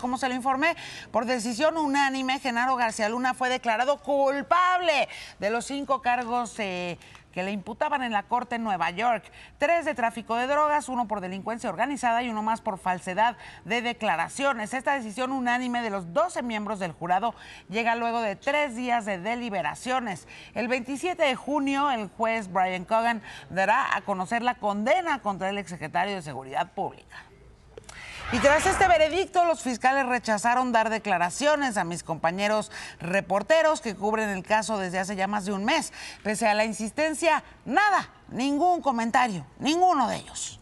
como se lo informé, por decisión unánime, Genaro García Luna fue declarado culpable de los cinco cargos. Eh, que le imputaban en la corte en Nueva York. Tres de tráfico de drogas, uno por delincuencia organizada y uno más por falsedad de declaraciones. Esta decisión unánime de los 12 miembros del jurado llega luego de tres días de deliberaciones. El 27 de junio, el juez Brian Cogan dará a conocer la condena contra el exsecretario de Seguridad Pública. Y tras este veredicto, los fiscales rechazaron dar declaraciones a mis compañeros reporteros que cubren el caso desde hace ya más de un mes. Pese a la insistencia, nada, ningún comentario, ninguno de ellos.